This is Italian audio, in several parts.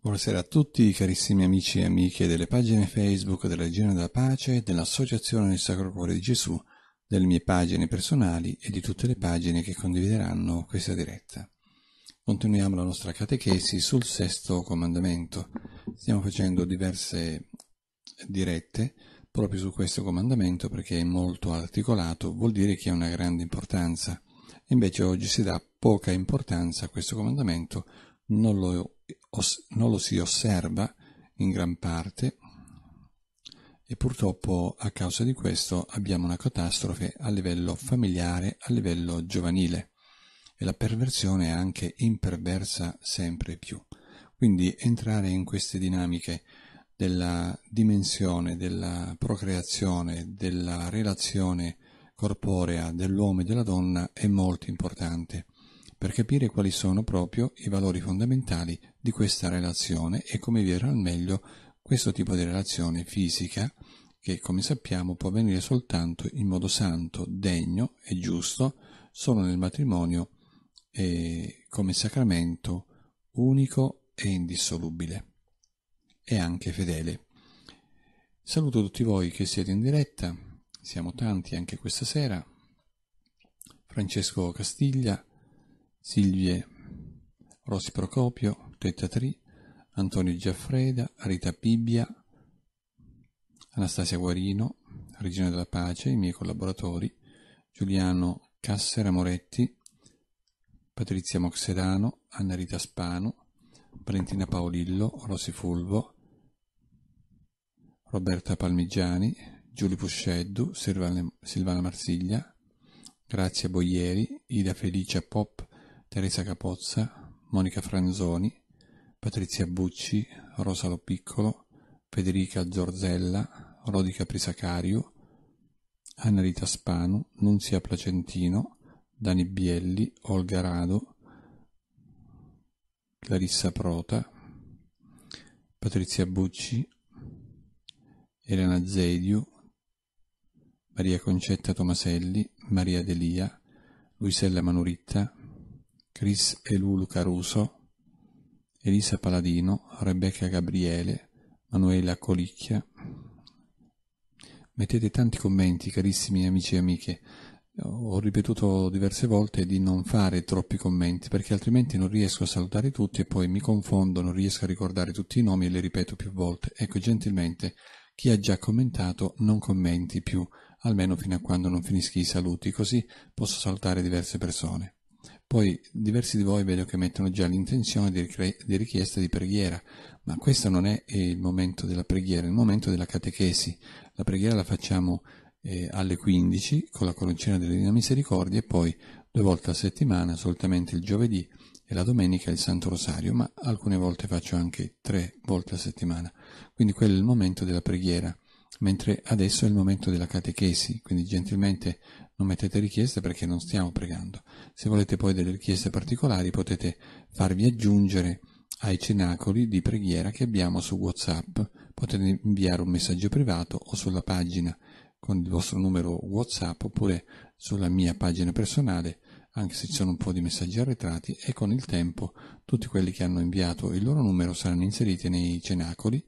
Buonasera a tutti carissimi amici e amiche delle pagine Facebook della Regione della Pace e dell'Associazione del Sacro Cuore di Gesù, delle mie pagine personali e di tutte le pagine che condivideranno questa diretta. Continuiamo la nostra catechesi sul sesto comandamento. Stiamo facendo diverse dirette proprio su questo comandamento perché è molto articolato, vuol dire che ha una grande importanza. Invece oggi si dà poca importanza a questo comandamento, non lo non lo si osserva in gran parte e purtroppo a causa di questo abbiamo una catastrofe a livello familiare, a livello giovanile e la perversione è anche imperversa sempre più. Quindi entrare in queste dinamiche della dimensione, della procreazione, della relazione corporea dell'uomo e della donna è molto importante per capire quali sono proprio i valori fondamentali di questa relazione e come vivere al meglio questo tipo di relazione fisica che, come sappiamo, può avvenire soltanto in modo santo, degno e giusto, solo nel matrimonio eh, come sacramento unico e indissolubile e anche fedele. Saluto tutti voi che siete in diretta, siamo tanti anche questa sera. Francesco Castiglia, Silvie Rosi Procopio, Detta Trì, Antonio Giaffreda, Rita Pibbia, Anastasia Guarino, Regina della Pace, i miei collaboratori, Giuliano Cassera Moretti, Patrizia Moxedano, Anna Rita Spano, Valentina Paolillo, Rossi Fulvo, Roberta Palmigiani, Giulio Pusceddu, Silvana Marsiglia, Grazia Boieri, Ida Felicia Pop, Teresa Capozza, Monica Franzoni, Patrizia Bucci, Rosa Lo Piccolo, Federica Zorzella, Rodica Prisacariu, Anna Rita Spanu, Nunzia Placentino, Dani Bielli, Olga Rado, Clarissa Prota, Patrizia Bucci, Elena Zediu, Maria Concetta Tomaselli, Maria Delia, Luisella Manuritta, Chris e Lulu Caruso, Elisa Paladino, Rebecca Gabriele, Manuela Colicchia. Mettete tanti commenti, carissimi amici e amiche. Ho ripetuto diverse volte di non fare troppi commenti perché altrimenti non riesco a salutare tutti e poi mi confondo, non riesco a ricordare tutti i nomi e li ripeto più volte. Ecco, gentilmente, chi ha già commentato non commenti più, almeno fino a quando non finisca i saluti, così posso salutare diverse persone. Poi diversi di voi vedo che mettono già l'intenzione di, ricre- di, richiesta di preghiera, ma questo non è il momento della preghiera, è il momento della catechesi. La preghiera la facciamo eh, alle 15 con la coroncina della Divina Misericordia e poi due volte a settimana, solitamente il giovedì e la domenica il Santo Rosario, ma alcune volte faccio anche tre volte a settimana. Quindi quello è il momento della preghiera, mentre adesso è il momento della catechesi, quindi gentilmente non mettete richieste perché non stiamo pregando. Se volete poi delle richieste particolari potete farvi aggiungere ai cenacoli di preghiera che abbiamo su WhatsApp. Potete inviare un messaggio privato o sulla pagina con il vostro numero WhatsApp oppure sulla mia pagina personale, anche se ci sono un po' di messaggi arretrati e con il tempo tutti quelli che hanno inviato il loro numero saranno inseriti nei cenacoli.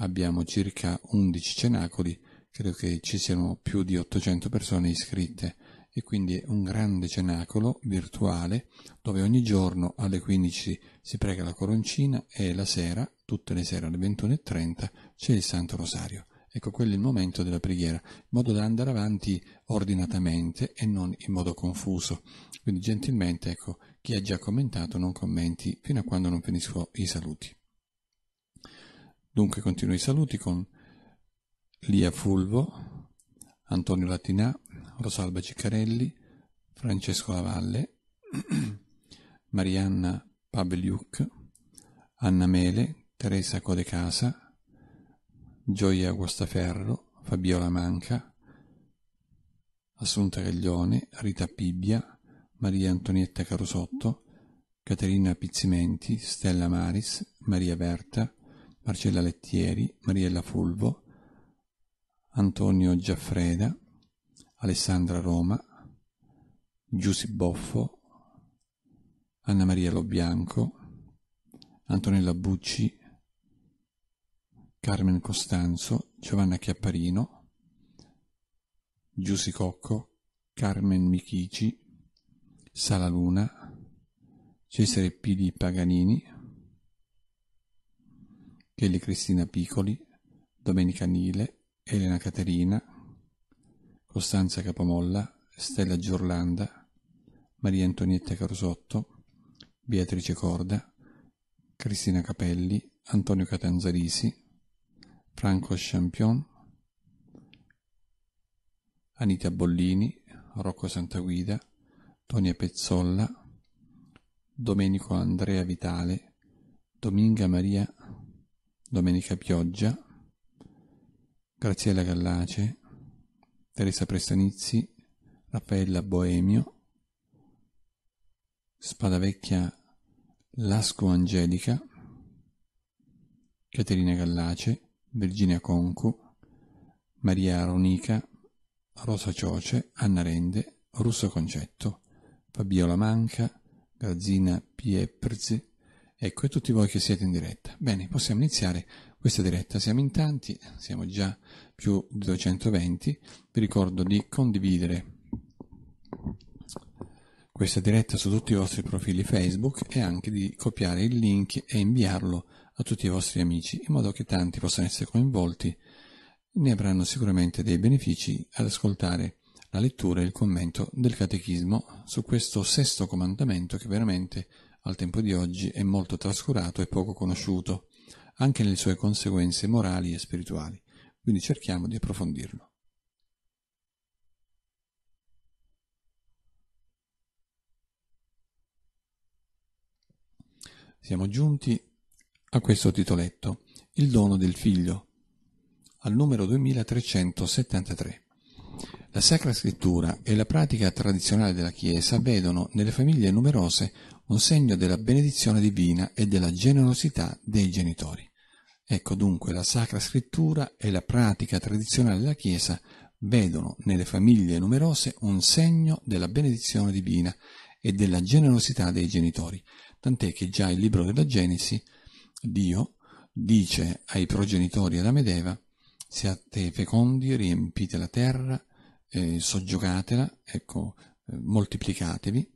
Abbiamo circa 11 cenacoli credo che ci siano più di 800 persone iscritte e quindi è un grande cenacolo virtuale dove ogni giorno alle 15 si prega la coroncina e la sera, tutte le sere alle 21.30, c'è il Santo Rosario. Ecco, quello è il momento della preghiera, in modo da andare avanti ordinatamente e non in modo confuso. Quindi gentilmente, ecco, chi ha già commentato non commenti fino a quando non finisco i saluti. Dunque continuo i saluti con Lia Fulvo, Antonio Latinà, Rosalba Ciccarelli, Francesco Lavalle, Marianna Paveliuk, Anna Mele, Teresa Codecasa, Gioia Guastaferro, Fabiola Manca, Assunta Caglione, Rita Pibbia, Maria Antonietta Carosotto, Caterina Pizzimenti, Stella Maris, Maria Berta, Marcella Lettieri, Mariella Fulvo, Antonio Giaffreda, Alessandra Roma, Giussi Boffo, Anna Maria Lobianco, Antonella Bucci, Carmen Costanzo, Giovanna Chiapparino, Giussi Cocco, Carmen Michici, Sala Luna, Cesare Pidi Paganini, Kelly Cristina Piccoli, Domenica Nile, Elena Caterina, Costanza Capomolla, Stella Giurlanda, Maria Antonietta Carosotto, Beatrice Corda, Cristina Capelli, Antonio Catanzarisi, Franco Champion, Anita Bollini, Rocco Santaguida, Tonia Pezzolla, Domenico Andrea Vitale, Dominga Maria, Domenica Pioggia, Graziella Gallace, Teresa Prestanizzi, Raffaella Boemio, Spadavecchia Lasco Angelica, Caterina Gallace, Virginia Concu, Maria Aronica, Rosa Cioce, Anna Rende, Russo Concetto, Fabiola Manca, Grazina Pieprz. Ecco, e tutti voi che siete in diretta. Bene, possiamo iniziare questa diretta. Siamo in tanti, siamo già più di 220. Vi ricordo di condividere questa diretta su tutti i vostri profili Facebook e anche di copiare il link e inviarlo a tutti i vostri amici in modo che tanti possano essere coinvolti ne avranno sicuramente dei benefici ad ascoltare la lettura e il commento del catechismo su questo sesto comandamento che veramente al tempo di oggi è molto trascurato e poco conosciuto anche nelle sue conseguenze morali e spirituali, quindi cerchiamo di approfondirlo. Siamo giunti a questo titoletto, Il dono del figlio, al numero 2373. La Sacra Scrittura e la pratica tradizionale della Chiesa vedono nelle famiglie numerose un segno della benedizione divina e della generosità dei genitori. Ecco dunque la Sacra Scrittura e la pratica tradizionale della Chiesa vedono nelle famiglie numerose un segno della benedizione divina e della generosità dei genitori, tant'è che già il libro della Genesi, Dio dice ai progenitori ad Amedeva, siate fecondi, riempite la terra, eh, soggiogatela, ecco, eh, moltiplicatevi,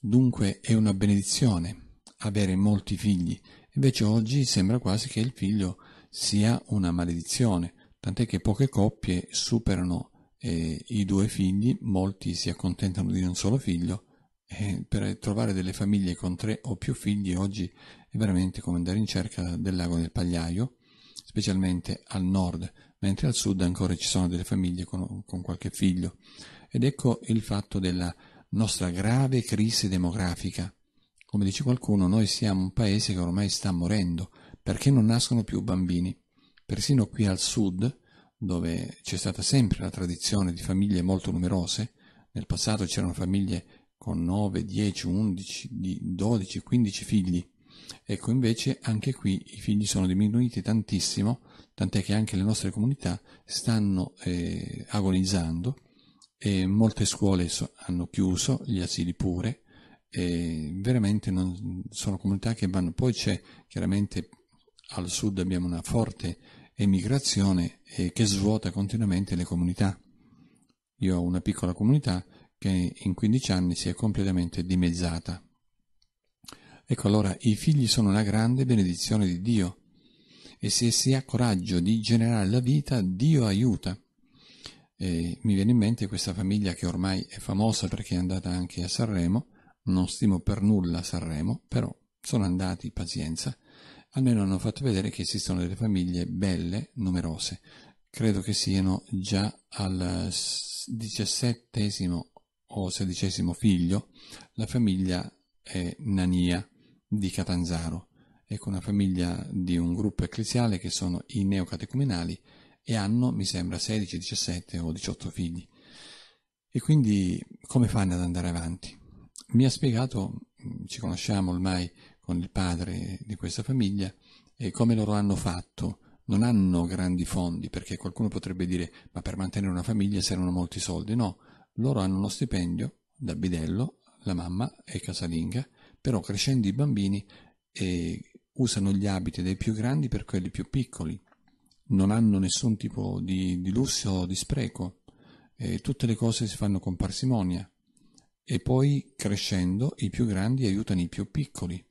dunque è una benedizione avere molti figli, Invece oggi sembra quasi che il figlio sia una maledizione, tant'è che poche coppie superano eh, i due figli, molti si accontentano di un solo figlio, e per trovare delle famiglie con tre o più figli oggi è veramente come andare in cerca del lago del Pagliaio, specialmente al nord, mentre al sud ancora ci sono delle famiglie con, con qualche figlio. Ed ecco il fatto della nostra grave crisi demografica come dice qualcuno, noi siamo un paese che ormai sta morendo perché non nascono più bambini. Persino qui al sud, dove c'è stata sempre la tradizione di famiglie molto numerose, nel passato c'erano famiglie con 9, 10, 11, 12, 15 figli. Ecco, invece anche qui i figli sono diminuiti tantissimo, tant'è che anche le nostre comunità stanno eh, agonizzando e molte scuole hanno chiuso, gli asili pure, e veramente non, sono comunità che vanno. Poi c'è chiaramente al sud abbiamo una forte emigrazione eh, che svuota continuamente le comunità. Io ho una piccola comunità che in 15 anni si è completamente dimezzata. Ecco allora, i figli sono una grande benedizione di Dio e se si ha coraggio di generare la vita, Dio aiuta. E mi viene in mente questa famiglia che ormai è famosa perché è andata anche a Sanremo, non stimo per nulla Sanremo, però sono andati, pazienza, almeno hanno fatto vedere che esistono delle famiglie belle, numerose. Credo che siano già al diciassettesimo o sedicesimo figlio la famiglia è Nania di Catanzaro. Ecco una famiglia di un gruppo ecclesiale che sono i neocatecumenali e hanno, mi sembra, 16, 17 o 18 figli. E quindi come fanno ad andare avanti? mi ha spiegato, mm, ci conosciamo ormai con il padre di questa famiglia, e come loro hanno fatto. Non hanno grandi fondi, perché qualcuno potrebbe dire, ma per mantenere una famiglia servono molti soldi. No, loro hanno uno stipendio da bidello, la mamma è casalinga, però crescendo i bambini eh, usano gli abiti dei più grandi per quelli più piccoli. Non hanno nessun tipo di, di lusso o di spreco. Eh, tutte le cose si fanno con parsimonia e poi crescendo i più grandi aiutano i più piccoli.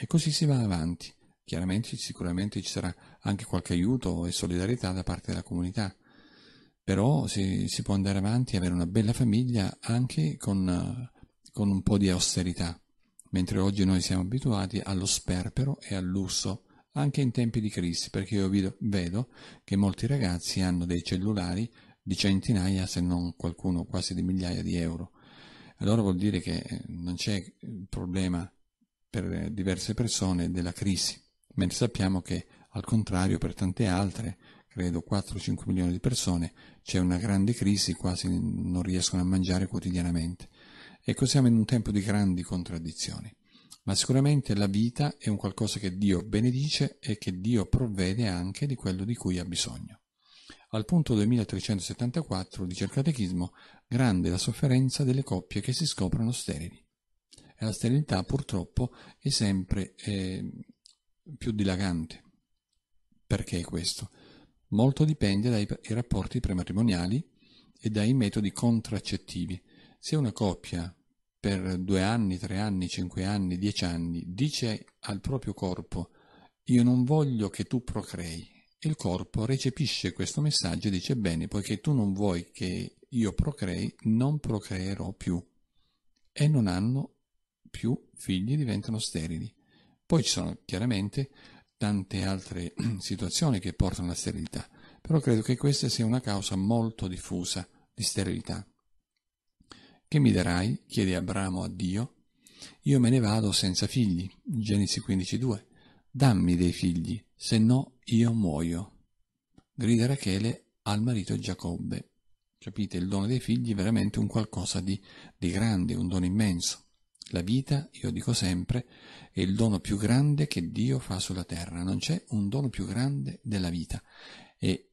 E così si va avanti. Chiaramente sicuramente ci sarà anche qualche aiuto e solidarietà da parte della comunità, però si, si può andare avanti e avere una bella famiglia anche con, con un po' di austerità, mentre oggi noi siamo abituati allo sperpero e al lusso, anche in tempi di crisi, perché io vedo, vedo che molti ragazzi hanno dei cellulari di centinaia, se non qualcuno quasi di migliaia di euro allora vuol dire che eh, non c'è problema per diverse persone della crisi, mentre sappiamo che al contrario per tante altre, credo 4-5 milioni di persone, c'è una grande crisi, quasi non riescono a mangiare quotidianamente. Ecco, siamo in un tempo di grandi contraddizioni, ma sicuramente la vita è un qualcosa che Dio benedice e che Dio provvede anche di quello di cui ha bisogno. Al punto 2374 dice il Catechismo, grande la sofferenza delle coppie che si scoprono sterili. E la sterilità purtroppo è sempre eh, più dilagante. Perché questo? Molto dipende dai, dai rapporti prematrimoniali e dai metodi contraccettivi. Se una coppia per due anni, tre anni, cinque anni, dieci anni dice al proprio corpo io non voglio che tu procrei il corpo recepisce questo messaggio e dice bene, poiché tu non vuoi che io procrei, non procreerò più. E non hanno più figli, diventano sterili. Poi ci sono chiaramente tante altre situazioni che portano alla sterilità, però credo che questa sia una causa molto diffusa di sterilità. Che mi darai? chiede Abramo a Dio. Io me ne vado senza figli. Genesi 15.2 dammi dei figli, se no io muoio. Grida Rachele al marito Giacobbe. Capite, il dono dei figli è veramente un qualcosa di, di grande, un dono immenso. La vita, io dico sempre, è il dono più grande che Dio fa sulla terra. Non c'è un dono più grande della vita. E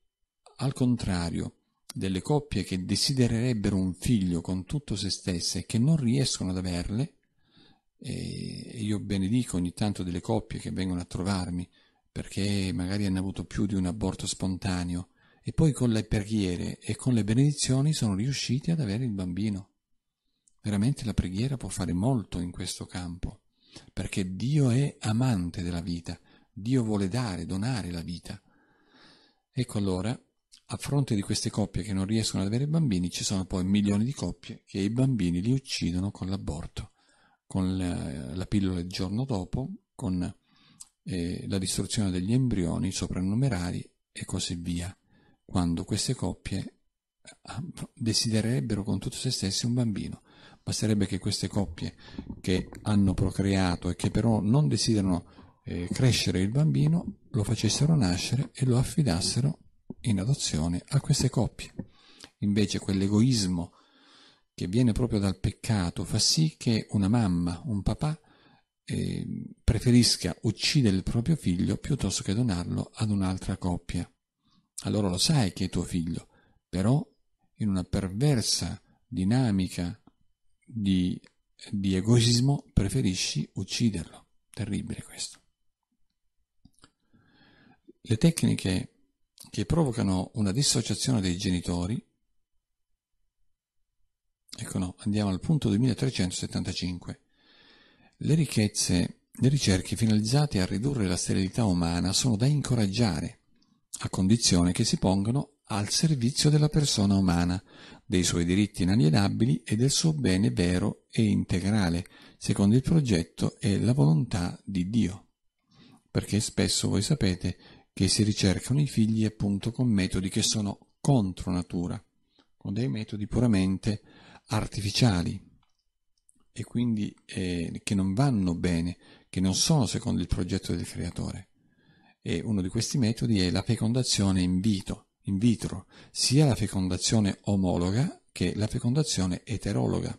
al contrario delle coppie che desidererebbero un figlio con tutto se stesse e che non riescono ad averle, e io benedico ogni tanto delle coppie che vengono a trovarmi perché magari hanno avuto più di un aborto spontaneo e poi con le preghiere e con le benedizioni sono riusciti ad avere il bambino. Veramente la preghiera può fare molto in questo campo, perché Dio è amante della vita, Dio vuole dare, donare la vita. Ecco allora, a fronte di queste coppie che non riescono ad avere bambini, ci sono poi milioni di coppie che i bambini li uccidono con l'aborto con la, la pillola il giorno dopo, con eh, la distruzione degli embrioni soprannumerari e così via, quando queste coppie ah, desidererebbero con tutto se stessi un bambino. Basterebbe che queste coppie che hanno procreato e che però non desiderano eh, crescere il bambino lo facessero nascere e lo affidassero in adozione a queste coppie. Invece quell'egoismo che viene proprio dal peccato fa sì che una mamma, un papà, eh, preferisca uccidere il proprio figlio piuttosto che donarlo ad un'altra coppia. Allora lo sai che è tuo figlio, però in una perversa dinamica di, di egoismo preferisci ucciderlo. Terribile questo. Le tecniche che provocano una dissociazione dei genitori Ecco no, andiamo al punto 2375. Le ricchezze, le ricerche finalizzate a ridurre la sterilità umana sono da incoraggiare, a condizione che si pongano al servizio della persona umana, dei suoi diritti inalienabili e del suo bene vero e integrale, secondo il progetto e la volontà di Dio. Perché spesso voi sapete che si ricercano i figli appunto con metodi che sono contro natura, con dei metodi puramente artificiali e quindi eh, che non vanno bene, che non sono secondo il progetto del creatore. E uno di questi metodi è la fecondazione in, vito, in vitro, sia la fecondazione omologa che la fecondazione eterologa.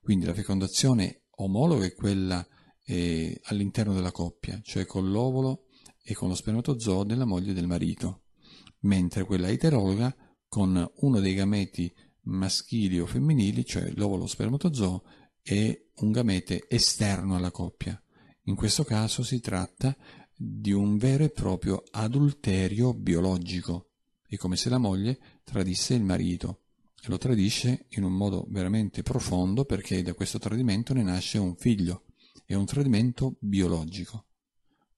Quindi la fecondazione omologa è quella eh, all'interno della coppia, cioè con l'ovolo e con lo spermatozoo della moglie e del marito, mentre quella eterologa con uno dei gameti maschili o femminili, cioè l'ovolo spermatozoo e un gamete esterno alla coppia. In questo caso si tratta di un vero e proprio adulterio biologico. È come se la moglie tradisse il marito e lo tradisce in un modo veramente profondo perché da questo tradimento ne nasce un figlio. È un tradimento biologico.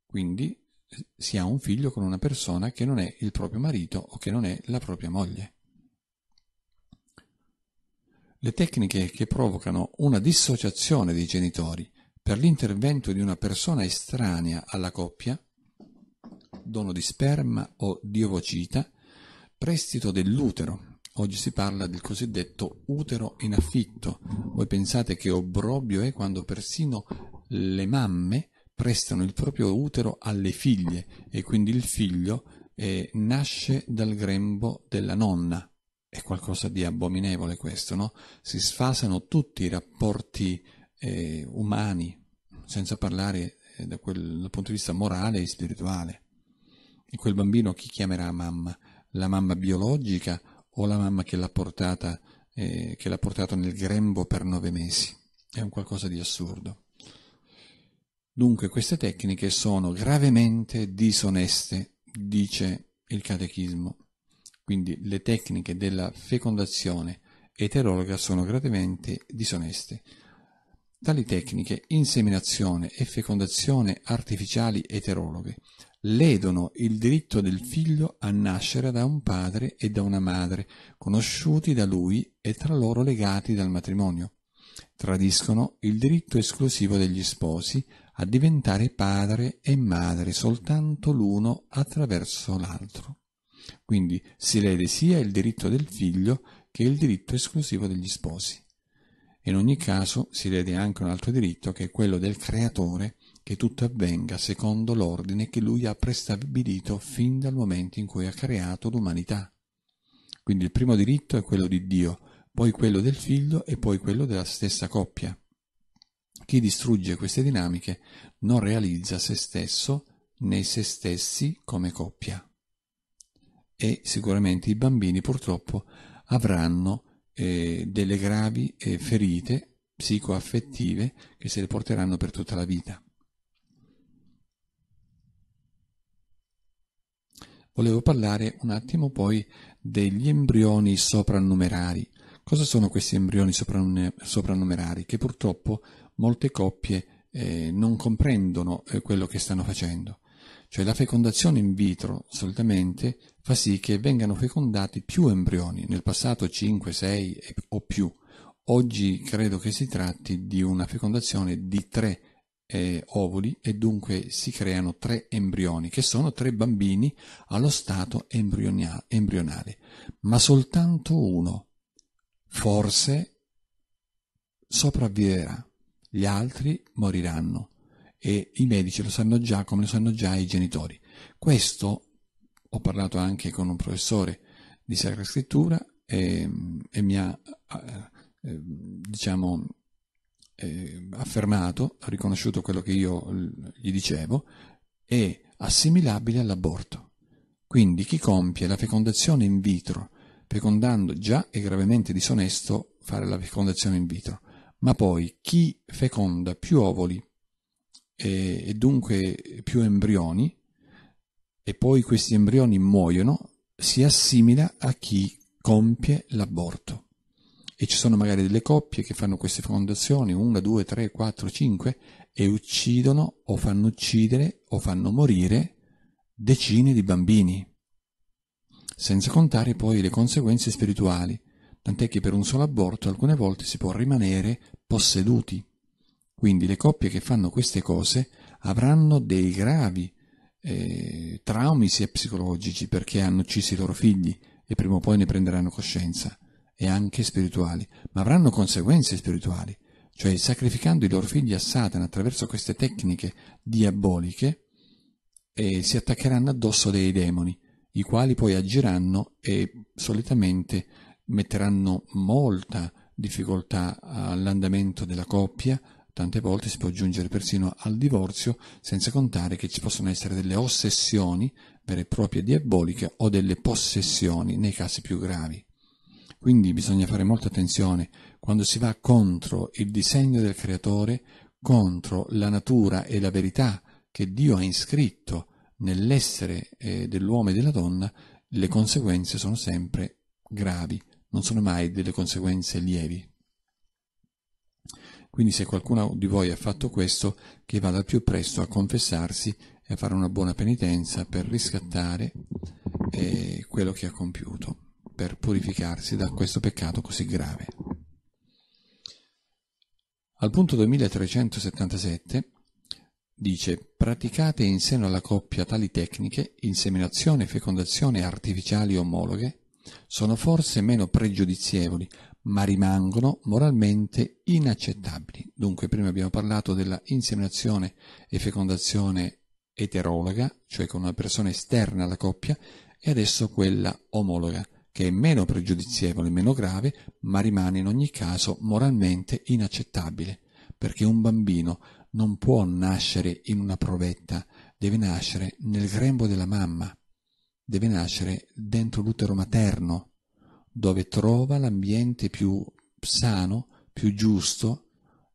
Quindi eh, si ha un figlio con una persona che non è il proprio marito o che non è la propria moglie le tecniche che provocano una dissociazione dei genitori per l'intervento di una persona estranea alla coppia, dono di sperma o di ovocita, prestito dell'utero. Oggi si parla del cosiddetto utero in affitto. Voi pensate che obbrobio è quando persino le mamme prestano il proprio utero alle figlie e quindi il figlio eh, nasce dal grembo della nonna è qualcosa di abominevole questo, no? Si sfasano tutti i rapporti eh, umani, senza parlare eh, da quel, dal punto di vista morale e spirituale. E quel bambino chi chiamerà mamma? La mamma biologica o la mamma che l'ha, portata, eh, che l'ha portato nel grembo per nove mesi? È un qualcosa di assurdo. Dunque queste tecniche sono gravemente disoneste, dice il catechismo quindi le tecniche della fecondazione eterologa sono gravemente disoneste. Tali tecniche, inseminazione e fecondazione artificiali eterologhe, ledono il diritto del figlio a nascere da un padre e da una madre, conosciuti da lui e tra loro legati dal matrimonio. Tradiscono il diritto esclusivo degli sposi a diventare padre e madre soltanto l'uno attraverso l'altro. Quindi si lede sia il diritto del figlio che il diritto esclusivo degli sposi. In ogni caso si lede anche un altro diritto che è quello del creatore che tutto avvenga secondo l'ordine che lui ha prestabilito fin dal momento in cui ha creato l'umanità. Quindi il primo diritto è quello di Dio, poi quello del figlio e poi quello della stessa coppia. Chi distrugge queste dinamiche non realizza se stesso né se stessi come coppia e sicuramente i bambini purtroppo avranno eh, delle gravi eh, ferite psicoaffettive che se le porteranno per tutta la vita. Volevo parlare un attimo poi degli embrioni soprannumerari. Cosa sono questi embrioni soprannumerari? Che purtroppo molte coppie eh, non comprendono eh, quello che stanno facendo. Cioè la fecondazione in vitro solitamente fa sì che vengano fecondati più embrioni, nel passato 5, 6 o più. Oggi credo che si tratti di una fecondazione di 3 eh, ovuli e dunque si creano 3 embrioni, che sono 3 bambini allo stato embrionale, ma soltanto uno forse sopravviverà, gli altri moriranno e i medici lo sanno già come lo sanno già i genitori. Questo ho parlato anche con un professore di Sacra Scrittura e, e mi ha eh, eh diciamo, eh, affermato, ha riconosciuto quello che io gli dicevo, è assimilabile all'aborto. Quindi chi compie la fecondazione in vitro, fecondando già è gravemente disonesto fare la fecondazione in vitro, ma poi chi feconda più ovoli e, e dunque più embrioni e poi questi embrioni muoiono, si assimila a chi compie l'aborto. E ci sono magari delle coppie che fanno queste fondazioni, una, due, tre, quattro, cinque, e uccidono o fanno uccidere o fanno morire decine di bambini, senza contare poi le conseguenze spirituali, tant'è che per un solo aborto alcune volte si può rimanere posseduti quindi le coppie che fanno queste cose avranno dei gravi eh, traumi sia psicologici perché hanno ucciso i loro figli e prima o poi ne prenderanno coscienza e anche spirituali, ma avranno conseguenze spirituali, cioè sacrificando i loro figli a Satana attraverso queste tecniche diaboliche eh, si attaccheranno addosso dei demoni, i quali poi agiranno e solitamente metteranno molta difficoltà all'andamento della coppia, Tante volte si può giungere persino al divorzio, senza contare che ci possono essere delle ossessioni vere e proprie diaboliche o delle possessioni nei casi più gravi. Quindi bisogna fare molta attenzione quando si va contro il disegno del Creatore, contro la natura e la verità che Dio ha inscritto nell'essere eh, dell'uomo e della donna, le conseguenze sono sempre gravi, non sono mai delle conseguenze lievi. Quindi se qualcuno di voi ha fatto questo, che vada al più presto a confessarsi e a fare una buona penitenza per riscattare eh, quello che ha compiuto, per purificarsi da questo peccato così grave. Al punto 2377 dice praticate in seno alla coppia tali tecniche, inseminazione, e fecondazione artificiali omologhe, sono forse meno pregiudizievoli ma rimangono moralmente inaccettabili. Dunque prima abbiamo parlato della inseminazione e fecondazione eterologa, cioè con una persona esterna alla coppia, e adesso quella omologa, che è meno pregiudizievole, meno grave, ma rimane in ogni caso moralmente inaccettabile, perché un bambino non può nascere in una provetta, deve nascere nel grembo della mamma, deve nascere dentro l'utero materno, dove trova l'ambiente più sano, più giusto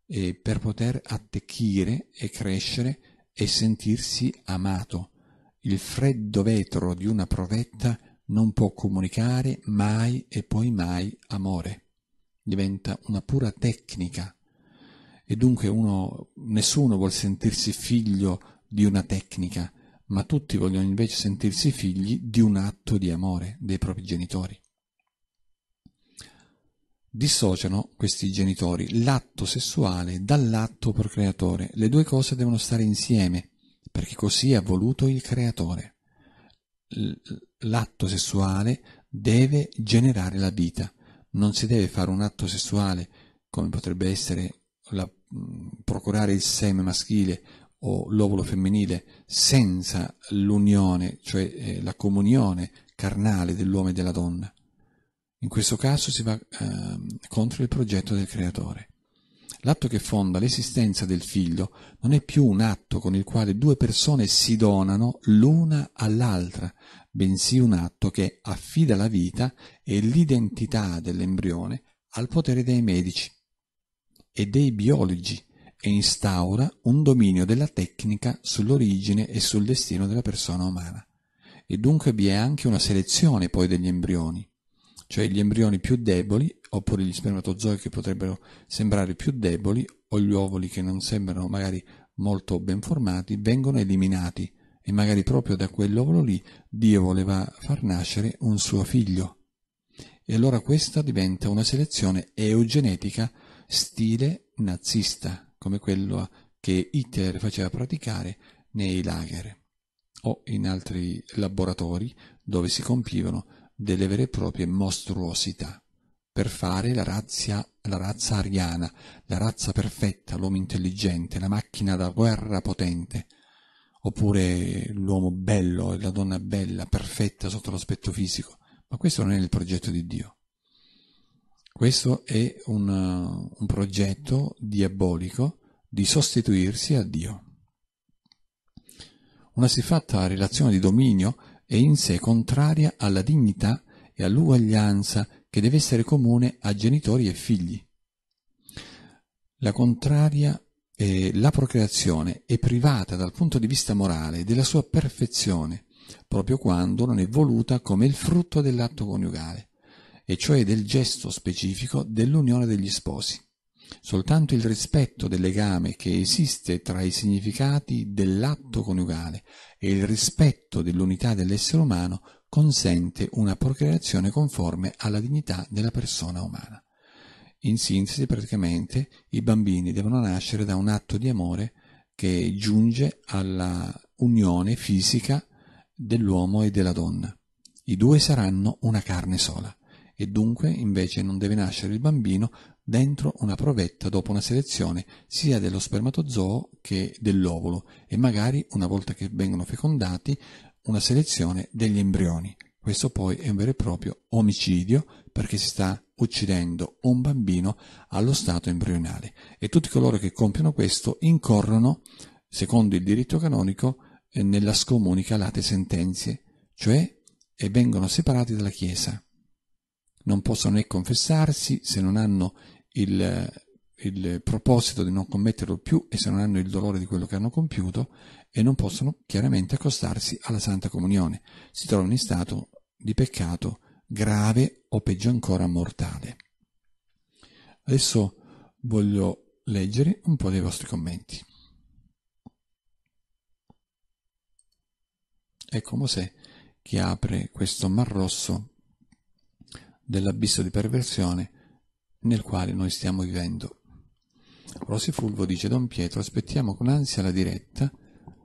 eh, per poter attecchire e crescere e sentirsi amato. Il freddo vetro di una provetta non può comunicare mai e poi mai amore. Diventa una pura tecnica. E dunque uno, nessuno vuol sentirsi figlio di una tecnica, ma tutti vogliono invece sentirsi figli di un atto di amore dei propri genitori dissociano questi genitori l'atto sessuale dall'atto procreatore. Le due cose devono stare insieme, perché così ha voluto il creatore. L'atto sessuale deve generare la vita. Non si deve fare un atto sessuale come potrebbe essere la, procurare il seme maschile o l'ovulo femminile senza l'unione, cioè eh, la comunione carnale dell'uomo e della donna in questo caso si va eh, contro il progetto del creatore. L'atto che fonda l'esistenza del figlio non è più un atto con il quale due persone si donano l'una all'altra, bensì un atto che affida la vita e l'identità dell'embrione al potere dei medici e dei biologi e instaura un dominio della tecnica sull'origine e sul destino della persona umana. E dunque vi è anche una selezione poi degli embrioni cioè gli embrioni più deboli, oppure gli spermatozoi che potrebbero sembrare più deboli, o gli ovuli che non sembrano magari molto ben formati, vengono eliminati e magari proprio da quell'ovolo lì Dio voleva far nascere un suo figlio. E allora questa diventa una selezione eugenetica stile nazista, come quello che Hitler faceva praticare nei lager o in altri laboratori dove si compivano delle vere e proprie mostruosità per fare la, razia, la razza ariana, la razza perfetta, l'uomo intelligente, la macchina da guerra potente, oppure l'uomo bello e la donna bella, perfetta sotto l'aspetto fisico. Ma questo non è il progetto di Dio. Questo è un, un progetto diabolico di sostituirsi a Dio. Una siffatta relazione di dominio è in sé contraria alla dignità e all'uguaglianza che deve essere comune a genitori e figli. La contraria eh, la procreazione è privata dal punto di vista morale della sua perfezione, proprio quando non è voluta come il frutto dell'atto coniugale, e cioè del gesto specifico dell'unione degli sposi. Soltanto il rispetto del legame che esiste tra i significati dell'atto coniugale e il rispetto dell'unità dell'essere umano consente una procreazione conforme alla dignità della persona umana. In sintesi, praticamente, i bambini devono nascere da un atto di amore che giunge alla unione fisica dell'uomo e della donna. I due saranno una carne sola e dunque invece non deve nascere il bambino dentro una provetta dopo una selezione sia dello spermatozoo che dell'ovulo e magari una volta che vengono fecondati una selezione degli embrioni. Questo poi è un vero e proprio omicidio perché si sta uccidendo un bambino allo stato embrionale e tutti coloro che compiono questo incorrono, secondo il diritto canonico, eh, nella scomunica late sentenze, cioè e vengono separati dalla Chiesa. Non possono né confessarsi se non hanno il, il proposito di non commetterlo più e se non hanno il dolore di quello che hanno compiuto e non possono chiaramente accostarsi alla Santa Comunione. Si trovano in stato di peccato grave o peggio ancora mortale. Adesso voglio leggere un po' dei vostri commenti. Ecco Mosè che apre questo mar rosso dell'abisso di perversione nel quale noi stiamo vivendo. Fulvo dice Don Pietro aspettiamo con ansia la diretta,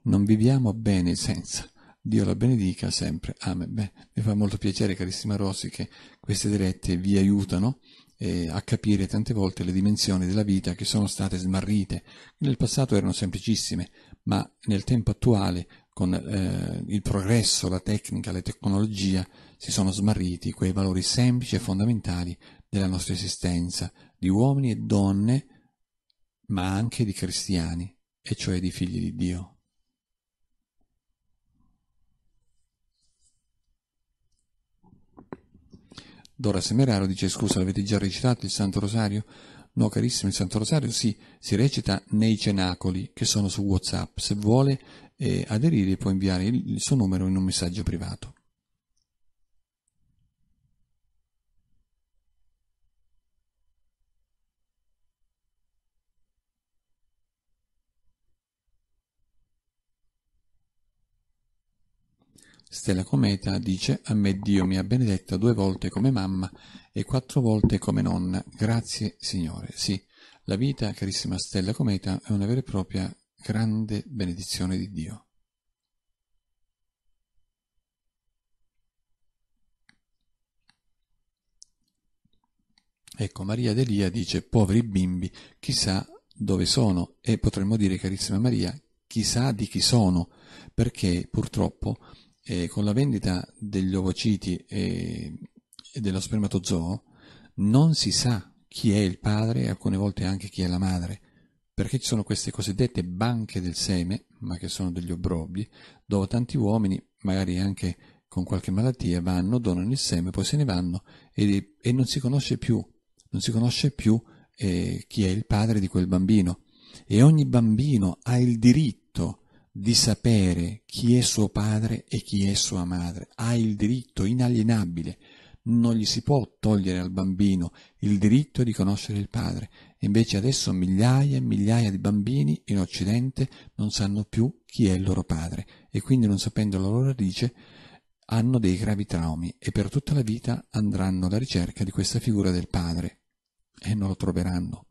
non viviamo bene senza. Dio la benedica sempre. Amen. Beh, mi fa molto piacere, carissima Rosy, che queste dirette vi aiutano eh, a capire tante volte le dimensioni della vita che sono state smarrite. Nel passato erano semplicissime, ma nel tempo attuale, con eh, il progresso, la tecnica, la tecnologia, si sono smarriti quei valori semplici e fondamentali della nostra esistenza, di uomini e donne, ma anche di cristiani, e cioè di figli di Dio. Dora Semeraro dice scusa, l'avete già recitato il Santo Rosario? No, carissimo, il Santo Rosario sì, si recita nei cenacoli che sono su WhatsApp. Se vuole eh, aderire può inviare il, il suo numero in un messaggio privato. Stella Cometa dice a me Dio mi ha benedetta due volte come mamma e quattro volte come nonna. Grazie Signore. Sì, la vita, carissima Stella Cometa, è una vera e propria grande benedizione di Dio. Ecco, Maria Delia dice, poveri bimbi, chissà dove sono, e potremmo dire, carissima Maria, chissà di chi sono, perché purtroppo eh, con la vendita degli ovociti e, e dello spermatozoo non si sa chi è il padre e alcune volte anche chi è la madre, perché ci sono queste cosiddette banche del seme, ma che sono degli obrobbi, dove tanti uomini, magari anche con qualche malattia, vanno, donano il seme, poi se ne vanno e, e non si conosce più, non si conosce più eh, chi è il padre di quel bambino. E ogni bambino ha il diritto di sapere chi è suo padre e chi è sua madre. Ha il diritto inalienabile, non gli si può togliere al bambino il diritto di conoscere il padre. Invece adesso migliaia e migliaia di bambini in Occidente non sanno più chi è il loro padre e quindi non sapendo la loro radice hanno dei gravi traumi e per tutta la vita andranno alla ricerca di questa figura del padre e non lo troveranno.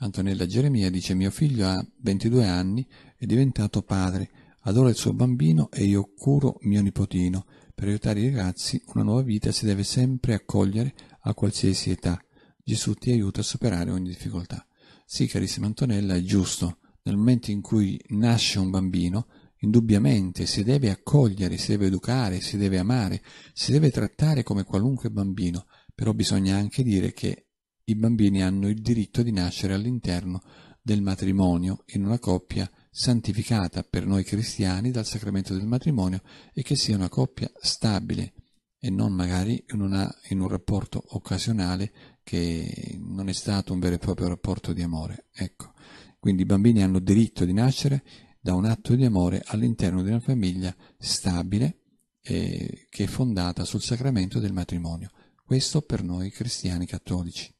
Antonella Geremia dice mio figlio ha 22 anni, è diventato padre, adora il suo bambino e io curo mio nipotino. Per aiutare i ragazzi una nuova vita si deve sempre accogliere a qualsiasi età. Gesù ti aiuta a superare ogni difficoltà. Sì, carissima Antonella, è giusto. Nel momento in cui nasce un bambino, indubbiamente si deve accogliere, si deve educare, si deve amare, si deve trattare come qualunque bambino, però bisogna anche dire che i bambini hanno il diritto di nascere all'interno del matrimonio in una coppia santificata per noi cristiani dal sacramento del matrimonio e che sia una coppia stabile e non magari in, una, in un rapporto occasionale che non è stato un vero e proprio rapporto di amore. Ecco. Quindi i bambini hanno diritto di nascere da un atto di amore all'interno di una famiglia stabile eh, che è fondata sul sacramento del matrimonio. Questo per noi cristiani cattolici.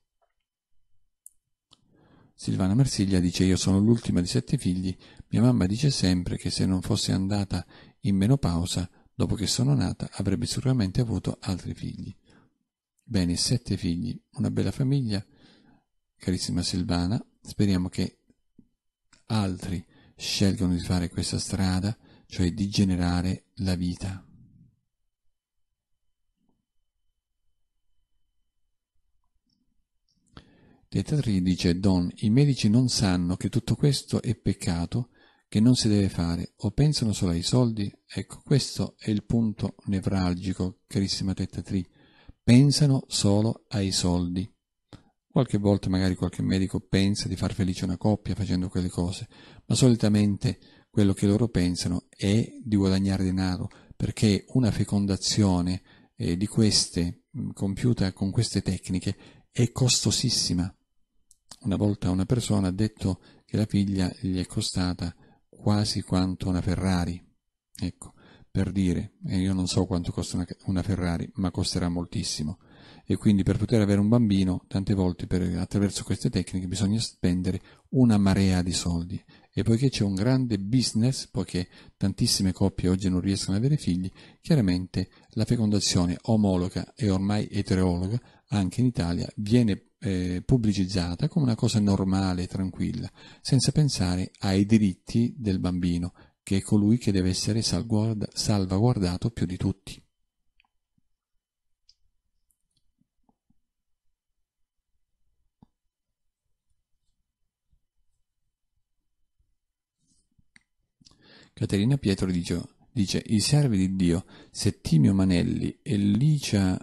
Silvana Marsiglia dice io sono l'ultima di sette figli, mia mamma dice sempre che se non fosse andata in menopausa, dopo che sono nata, avrebbe sicuramente avuto altri figli. Bene, sette figli, una bella famiglia, carissima Silvana, speriamo che altri scelgano di fare questa strada, cioè di generare la vita. Teatri dice Don, i medici non sanno che tutto questo è peccato, che non si deve fare, o pensano solo ai soldi? Ecco, questo è il punto nevralgico, carissima Tetatri. Pensano solo ai soldi. Qualche volta magari qualche medico pensa di far felice una coppia facendo quelle cose, ma solitamente quello che loro pensano è di guadagnare denaro, perché una fecondazione eh, di queste, mm, compiuta con queste tecniche, è costosissima una volta una persona ha detto che la figlia gli è costata quasi quanto una Ferrari. Ecco, per dire, io non so quanto costa una, una Ferrari, ma costerà moltissimo. E quindi per poter avere un bambino, tante volte per, attraverso queste tecniche bisogna spendere una marea di soldi. E poiché c'è un grande business, poiché tantissime coppie oggi non riescono ad avere figli, chiaramente la fecondazione omologa e ormai etereologa anche in Italia viene eh, pubblicizzata come una cosa normale tranquilla, senza pensare ai diritti del bambino, che è colui che deve essere salvaguarda salvaguardato più di tutti. Caterina Pietro dice, dice, I servi di Dio Settimio Manelli e Licia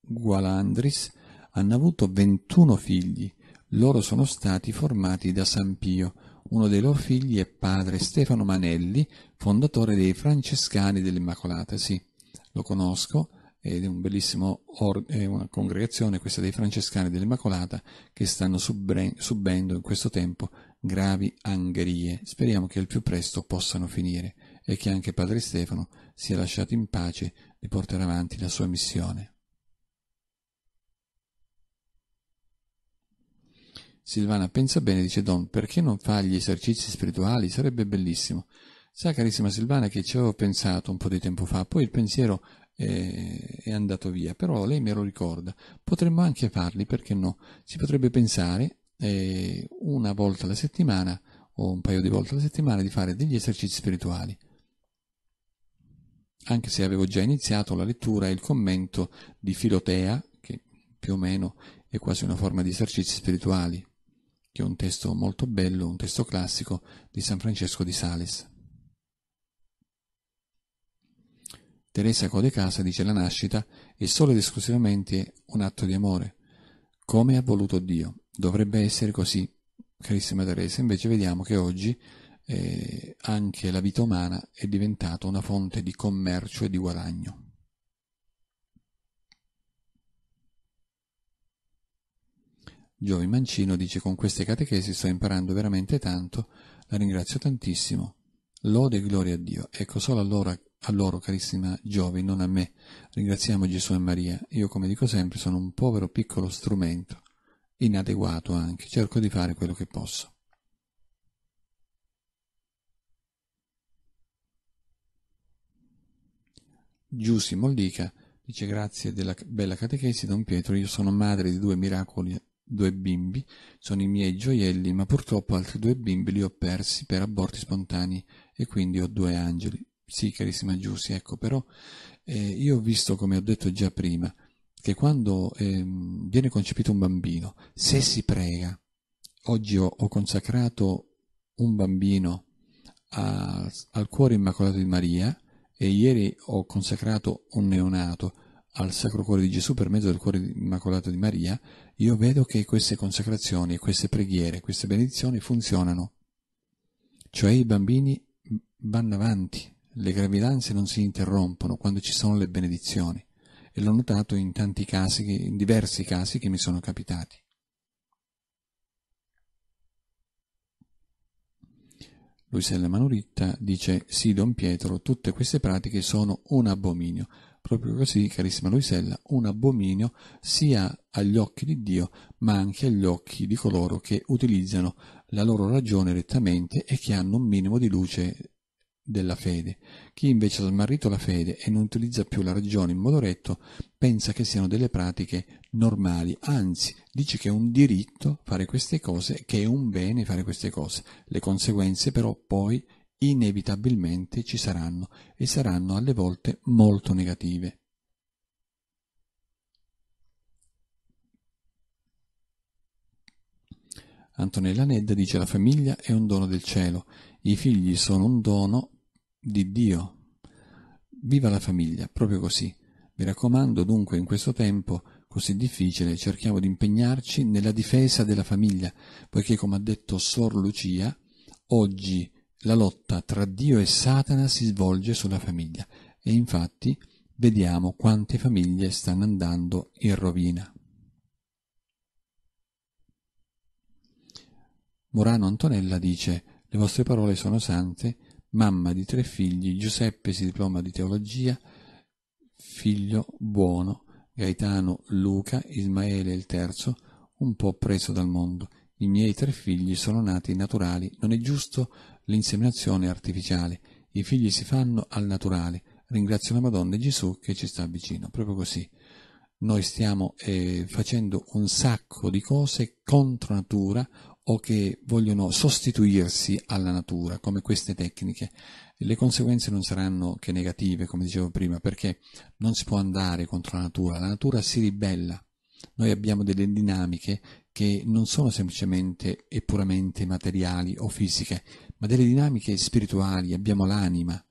Gualandris hanno avuto 21 figli. Loro sono stati formati da San Pio. Uno dei loro figli è padre Stefano Manelli, fondatore dei Francescani dell'Immacolata. Sì, lo conosco, ed è un bellissimo è una congregazione, questa dei Francescani dell'Immacolata, che stanno subendo in questo tempo gravi angherie. Speriamo che al più presto possano finire e che anche Padre Stefano sia lasciato in pace di portare avanti la sua missione. Silvana pensa bene, dice Don, perché non fa gli esercizi spirituali? Sarebbe bellissimo. Sa, carissima Silvana, che ci avevo pensato un po' di tempo fa, poi il pensiero eh, è, andato via, però lei me lo ricorda. Potremmo anche farli, perché no? Si potrebbe pensare eh, una volta alla settimana o un paio di volte alla settimana di fare degli esercizi spirituali. Anche se avevo già iniziato la lettura e il commento di Filotea, che più o meno è quasi una forma di esercizi spirituali, che è un testo molto bello, un testo classico di San Francesco di Sales. Teresa Codecasa dice la nascita è solo ed esclusivamente un atto di amore, come ha voluto Dio. Dovrebbe essere così, carissima Teresa, invece vediamo che oggi eh, anche la vita umana è diventata una fonte di commercio e di guadagno. Joey Mancino dice con queste catechesi sto imparando veramente tanto, la ringrazio tantissimo. Lode e gloria a Dio. Ecco solo a loro, a loro carissima Giovi, non a me. Ringraziamo Gesù e Maria. Io, come dico sempre, sono un povero piccolo strumento, inadeguato anche. Cerco di fare quello che posso. Giussi Mollica dice grazie della bella catechesi Don Pietro, io sono madre di due miracoli due bimbi sono i miei gioielli, ma purtroppo altri due bimbi li ho persi per aborti spontanei e quindi ho due angeli. Sì, carissima Giussi, ecco, però eh, io ho visto, come ho detto già prima, che quando eh, viene concepito un bambino, se si prega, oggi ho, ho consacrato un bambino a, al cuore immacolato di Maria e ieri ho consacrato un neonato, al Sacro Cuore di Gesù per mezzo del Cuore Immacolato di Maria, io vedo che queste consacrazioni, queste preghiere, queste benedizioni funzionano. Cioè i bambini vanno avanti, le gravidanze non si interrompono quando ci sono le benedizioni e l'ho notato in tanti casi, in diversi casi che mi sono capitati. Luisella Manuritta dice, sì, Don Pietro, tutte queste pratiche sono un abominio. Proprio così, carissima Luisella, un abominio sia agli occhi di Dio, ma anche agli occhi di coloro che utilizzano la loro ragione rettamente e che hanno un minimo di luce della fede. Chi invece ha smarrito la fede e non utilizza più la ragione in modo retto pensa che siano delle pratiche normali, anzi dice che è un diritto fare queste cose, che è un bene fare queste cose. Le conseguenze però poi inevitabilmente ci saranno e saranno alle volte molto negative. Antonella Nedda dice la famiglia è un dono del cielo, i figli sono un dono di Dio. Viva la famiglia, proprio così. Mi raccomando dunque in questo tempo così difficile cerchiamo di impegnarci nella difesa della famiglia, poiché come ha detto Sor Lucia, oggi la lotta tra Dio e Satana si svolge sulla famiglia e infatti vediamo quante famiglie stanno andando in rovina. Morano Antonella dice Le vostre parole sono sante, mamma di tre figli, Giuseppe si diploma di teologia, figlio buono, Gaetano, Luca, Ismaele il terzo, un po' preso dal mondo. I miei tre figli sono nati naturali, non è giusto l'inseminazione artificiale, i figli si fanno al naturale, ringrazio la Madonna e Gesù che ci sta vicino, proprio così. Noi stiamo eh, facendo un sacco di cose contro natura o che vogliono sostituirsi alla natura, come queste tecniche. Le conseguenze non saranno che negative, come dicevo prima, perché non si può andare contro la natura, la natura si ribella. Noi abbiamo delle dinamiche che non sono semplicemente e puramente materiali o fisiche, ma delle dinamiche spirituali, abbiamo l'anima,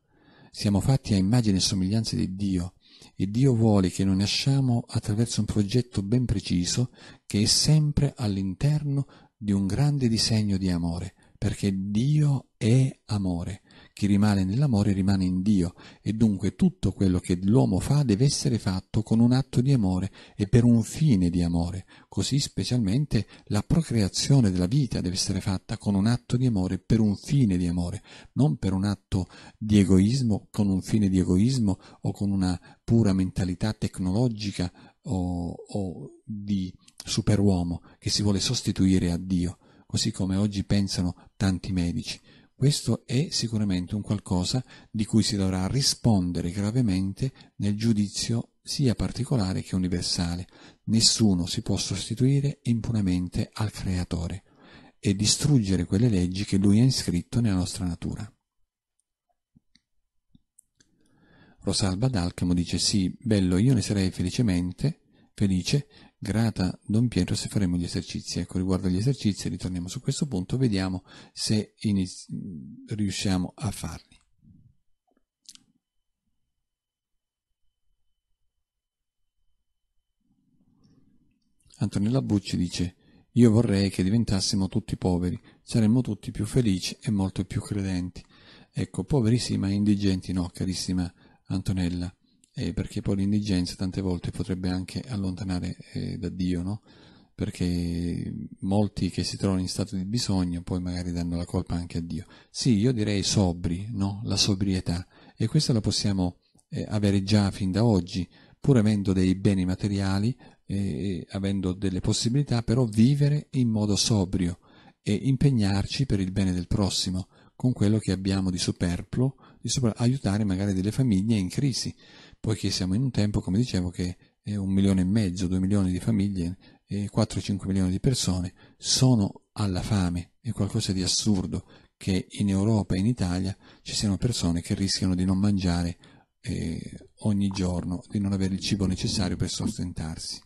siamo fatti a immagine e somiglianza di Dio e Dio vuole che noi nasciamo attraverso un progetto ben preciso che è sempre all'interno di un grande disegno di amore, perché Dio è amore chi rimane nell'amore rimane in Dio e dunque tutto quello che l'uomo fa deve essere fatto con un atto di amore e per un fine di amore. Così specialmente la procreazione della vita deve essere fatta con un atto di amore per un fine di amore, non per un atto di egoismo, con un fine di egoismo o con una pura mentalità tecnologica o, o di superuomo che si vuole sostituire a Dio, così come oggi pensano tanti medici. Questo è sicuramente un qualcosa di cui si dovrà rispondere gravemente nel giudizio sia particolare che universale. Nessuno si può sostituire impunemente al Creatore e distruggere quelle leggi che Lui ha iscritto nella nostra natura. Rosalba d'Alcamo dice sì, bello, io ne sarei felicemente Felice, grata Don Pietro se faremo gli esercizi. Ecco, riguardo agli esercizi, ritorniamo su questo punto, vediamo se riusciamo a farli. Antonella Bucci dice io vorrei che diventassimo tutti poveri, saremmo tutti più felici e molto più credenti. Ecco, poveri sì, ma indigenti no, carissima Antonella eh, perché poi l'indigenza tante volte potrebbe anche allontanare eh, da Dio, no? perché molti che si trovano in stato di bisogno poi magari danno la colpa anche a Dio. Sì, io direi sobri, no? la sobrietà, e questa la possiamo eh, avere già fin da oggi, pur avendo dei beni materiali, eh, avendo delle possibilità, però vivere in modo sobrio e impegnarci per il bene del prossimo, con quello che abbiamo di superfluo, di super... aiutare magari delle famiglie in crisi poiché siamo in un tempo, come dicevo, che un milione e mezzo, due milioni di famiglie e 4-5 milioni di persone sono alla fame. È qualcosa di assurdo che in Europa e in Italia ci siano persone che rischiano di non mangiare eh, ogni giorno, di non avere il cibo necessario per sostentarsi.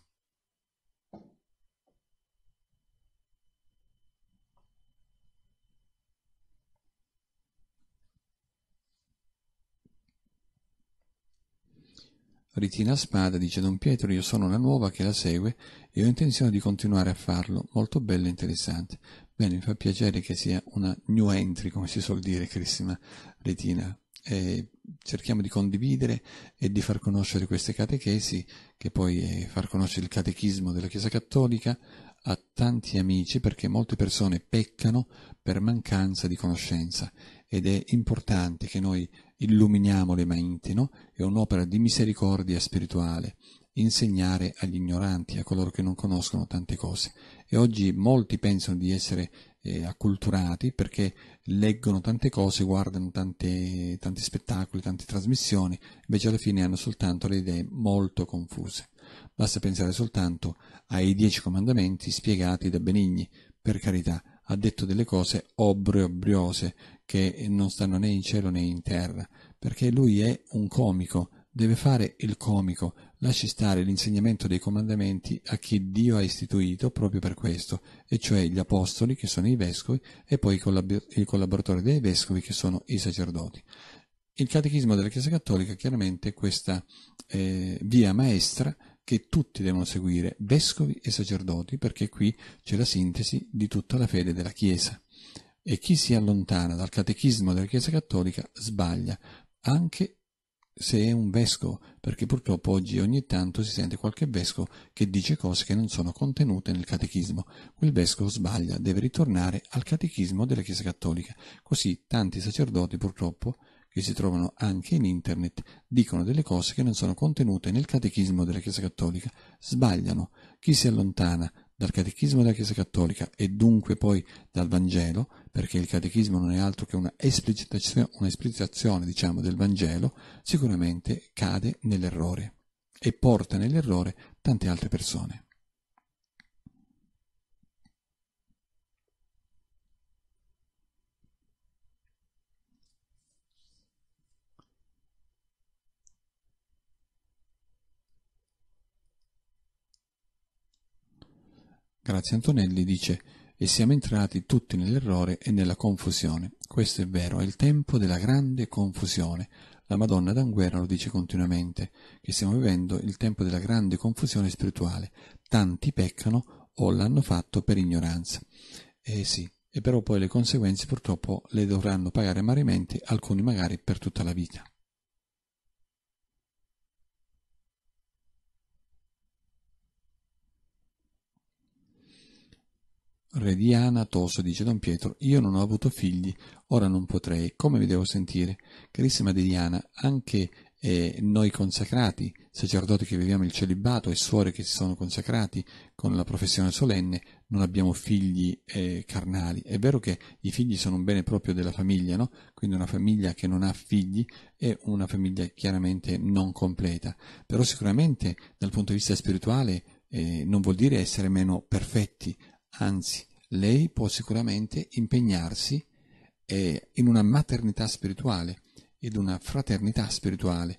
Ritira spada, dice Don Pietro, io sono la nuova che la segue e ho intenzione di continuare a farlo, molto bella e interessante. Bene, mi fa piacere che sia una new entry, come si suol dire, carissima Ritina. E cerchiamo di condividere e di far conoscere queste catechesi, che poi è far conoscere il catechismo della Chiesa Cattolica a tanti amici, perché molte persone peccano per mancanza di conoscenza ed è importante che noi Illuminiamo le menti, no? È un'opera di misericordia spirituale, insegnare agli ignoranti, a coloro che non conoscono tante cose. E oggi molti pensano di essere eh, acculturati perché leggono tante cose, guardano tante, tanti spettacoli, tante trasmissioni, invece alla fine hanno soltanto le idee molto confuse. Basta pensare soltanto ai dieci comandamenti spiegati da Benigni, per carità, ha detto delle cose obbre, obbriose, che non stanno né in cielo né in terra, perché lui è un comico, deve fare il comico, lasci stare l'insegnamento dei comandamenti a chi Dio ha istituito proprio per questo, e cioè gli apostoli che sono i vescovi e poi i collaboratori dei vescovi che sono i sacerdoti. Il catechismo della Chiesa Cattolica chiaramente è questa eh, via maestra che tutti devono seguire, vescovi e sacerdoti, perché qui c'è la sintesi di tutta la fede della Chiesa e chi si allontana dal catechismo della Chiesa Cattolica sbaglia, anche se è un vescovo, perché purtroppo oggi ogni tanto si sente qualche vescovo che dice cose che non sono contenute nel catechismo. Quel vescovo sbaglia, deve ritornare al catechismo della Chiesa Cattolica. Così tanti sacerdoti purtroppo che si trovano anche in internet dicono delle cose che non sono contenute nel catechismo della Chiesa Cattolica. Sbagliano. Chi si allontana dal Catechismo della Chiesa Cattolica e dunque poi dal Vangelo, perché il Catechismo non è altro che una esplicitazione, una diciamo, del Vangelo, sicuramente cade nell'errore e porta nell'errore tante altre persone. Grazia Antonelli dice e siamo entrati tutti nell'errore e nella confusione. Questo è vero, è il tempo della grande confusione. La Madonna d'Anguera lo dice continuamente, che stiamo vivendo il tempo della grande confusione spirituale. Tanti peccano o l'hanno fatto per ignoranza. Eh sì, e però poi le conseguenze purtroppo le dovranno pagare amaramente, alcuni magari per tutta la vita. Re Diana Tosso dice Don Pietro, io non ho avuto figli, ora non potrei, come vi devo sentire? Carissima Diana, anche eh, noi consacrati, sacerdoti che viviamo il celibato e suore che si sono consacrati con la professione solenne, non abbiamo figli eh, carnali. È vero che i figli sono un bene proprio della famiglia, no? Quindi una famiglia che non ha figli è una famiglia chiaramente non completa, però sicuramente dal punto di vista spirituale eh, non vuol dire essere meno perfetti, anzi lei può sicuramente impegnarsi eh, in una maternità spirituale ed una fraternità spirituale.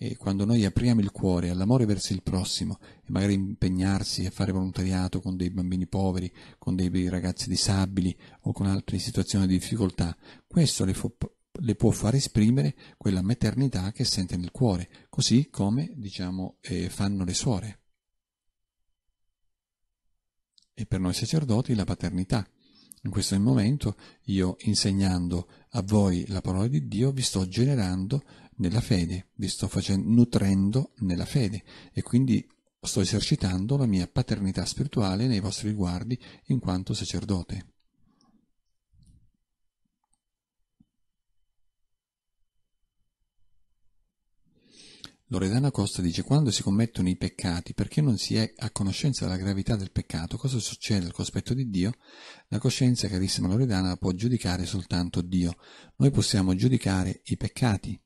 E quando noi apriamo il cuore all'amore verso il prossimo e magari impegnarsi a fare volontariato con dei bambini poveri, con dei ragazzi disabili o con altre situazioni di difficoltà, questo le, fu, le può far esprimere quella maternità che sente nel cuore, così come diciamo eh, fanno le suore e per noi sacerdoti la paternità. In questo momento io insegnando a voi la parola di Dio vi sto generando nella fede, vi sto facendo, nutrendo nella fede e quindi sto esercitando la mia paternità spirituale nei vostri riguardi in quanto sacerdote. Loredana Costa dice quando si commettono i peccati perché non si è a conoscenza della gravità del peccato, cosa succede al cospetto di Dio? La coscienza, carissima Loredana, può giudicare soltanto Dio. Noi possiamo giudicare i peccati,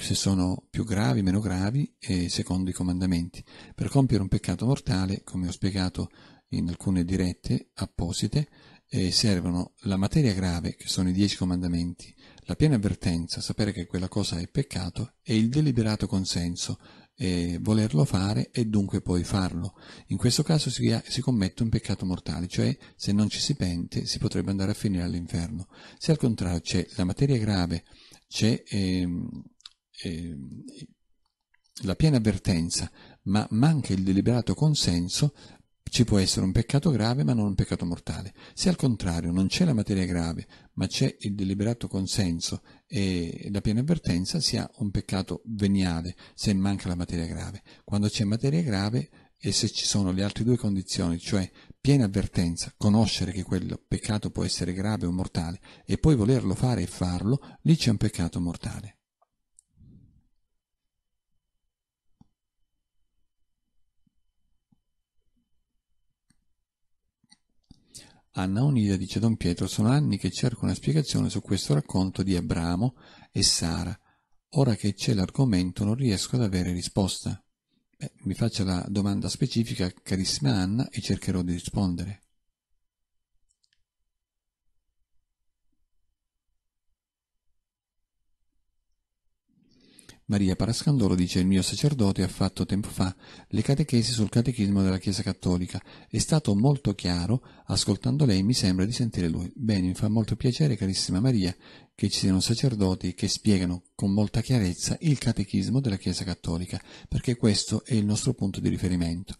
se sono più gravi, meno gravi, e secondo i comandamenti. Per compiere un peccato mortale, come ho spiegato in alcune dirette apposite, eh, servono la materia grave, che sono i dieci comandamenti, la piena avvertenza, sapere che quella cosa è peccato, e il deliberato consenso, eh, volerlo fare e dunque poi farlo. In questo caso si, si, commette un peccato mortale, cioè se non ci si pente si potrebbe andare a finire all'inferno. Se al contrario c'è la materia grave, c'è eh, la piena avvertenza, ma manca il deliberato consenso, ci può essere un peccato grave ma non un peccato mortale. Se al contrario non c'è la materia grave, ma c'è il deliberato consenso e la piena avvertenza, si ha un peccato veniale se manca la materia grave. Quando c'è materia grave e se ci sono le altre due condizioni, cioè piena avvertenza, conoscere che quel peccato può essere grave o mortale e poi volerlo fare e farlo, lì c'è un peccato mortale. Anna Onida dice a Don Pietro sono anni che cerco una spiegazione su questo racconto di Abramo e Sara. Ora che c'è l'argomento non riesco ad avere risposta. Beh, mi faccia la domanda specifica, carissima Anna, e cercherò di rispondere. Maria Parascandolo dice il mio sacerdote ha fatto tempo fa le catechesi sul catechismo della Chiesa Cattolica. È stato molto chiaro, ascoltando lei mi sembra di sentire lui. Bene, mi fa molto piacere, carissima Maria, che ci siano sacerdoti che spiegano con molta chiarezza il catechismo della Chiesa Cattolica, perché questo è il nostro punto di riferimento.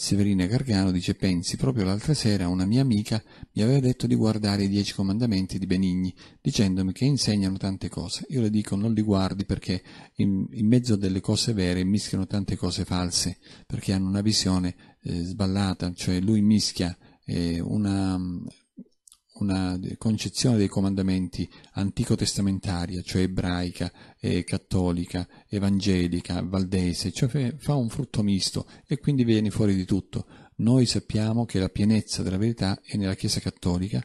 Severina Gargano dice pensi proprio l'altra sera una mia amica mi aveva detto di guardare i dieci comandamenti di Benigni dicendomi che insegnano tante cose io le dico non li guardi perché in, in mezzo delle cose vere mischiano tante cose false perché hanno una visione eh, sballata cioè lui mischia eh, una una concezione dei comandamenti antico-testamentaria, cioè ebraica, eh, cattolica, evangelica, valdese, cioè fa un frutto misto e quindi viene fuori di tutto. Noi sappiamo che la pienezza della verità è nella Chiesa cattolica